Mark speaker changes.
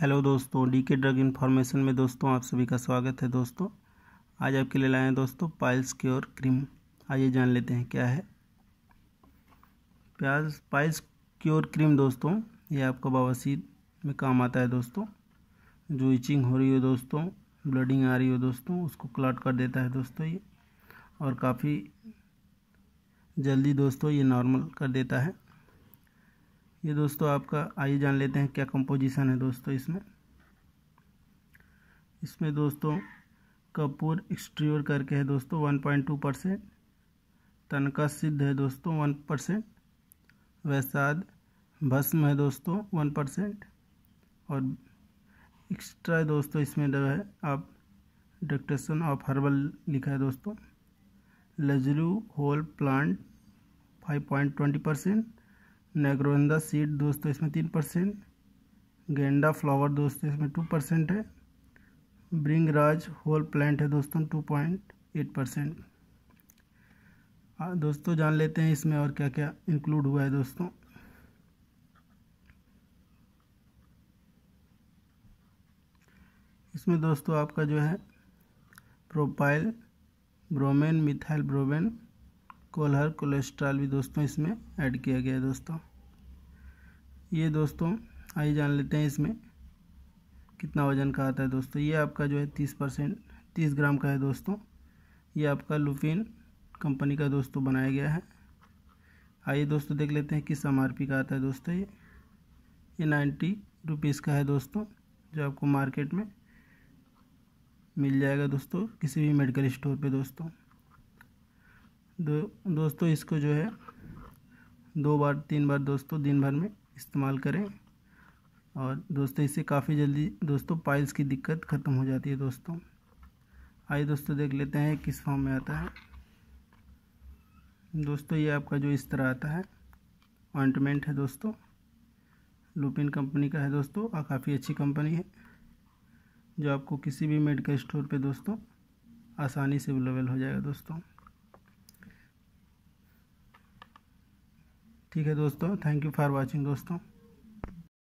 Speaker 1: hello दोस्तों D के drug information में दोस्तों आप सभी का स्वागत है दोस्तों आज आपके लिए लाए हैं दोस्तों पाइल्स क्योर क्रीम आइए जान लेते हैं क्या है प्याज पाइल्स क्योर क्रीम दोस्तों ये आपका बवासीर में काम आता है दोस्तों जो इचिंग हो रही हो दोस्तों ब्लडिंग आ रही हो दोस्तों उसको क्लाट कर देता है दोस्तों ये और काफ़ी जल्दी दोस्तों ये नॉर्मल कर देता है ये दोस्तों आपका आइए जान लेते हैं क्या कंपोजिशन है दोस्तों इसमें इसमें दोस्तों कपूर एक्सट्रियोर करके है दोस्तों वन पॉइंट टू परसेंट तनका सिद्ध है दोस्तों वन परसेंट वैसाद भस्म है दोस्तों वन परसेंट और एक्स्ट्रा दोस्तों इसमें जो है आप डिक्टेशन ऑफ हर्बल लिखा है दोस्तों लजलू whole plant five point twenty percent नेग्रोंदा सीड दोस्तों इसमें तीन परसेंट गेंडा फ्लावर दोस्तों इसमें टू परसेंट है ब्रिंग राज होल प्लांट है दोस्तों टू पॉइंट एट परसेंट दोस्तों जान लेते हैं इसमें और क्या क्या इंक्लूड हुआ है दोस्तों इसमें दोस्तों आपका जो है प्रोपाइल ब्रोमेन मिथाइल ब्रोमेन कोलहर कोलेस्ट्रॉल भी दोस्तों इसमें ऐड किया गया है दोस्तों ये दोस्तों आइए जान लेते हैं इसमें कितना वज़न का आता है दोस्तों ये आपका जो है तीस परसेंट तीस ग्राम का है दोस्तों ये आपका लुफिन कंपनी का दोस्तों बनाया गया है आइए दोस्तों देख लेते हैं किस एम का आता है दोस्तों ये ये नाइन्टी रुपीज़ का है दोस्तों जो आपको मार्केट में मिल जाएगा दोस्तों किसी भी मेडिकल स्टोर पे दोस्तों दो दोस्तों इसको जो है दो बार तीन बार दोस्तों दिन भर में इस्तेमाल करें और दोस्तों इससे काफ़ी जल्दी दोस्तों पाइल्स की दिक्कत ख़त्म हो जाती है दोस्तों आइए दोस्तों देख लेते हैं किस फॉर्म में आता है दोस्तों ये आपका जो इस तरह आता है ऑइंटमेंट है दोस्तों लुपिन कंपनी का है दोस्तों और काफ़ी अच्छी कंपनी है जो आपको किसी भी मेडिकल स्टोर पे दोस्तों आसानी से अवेलेबल हो जाएगा दोस्तों ठीक है दोस्तों थैंक यू फॉर वॉचिंग दोस्तों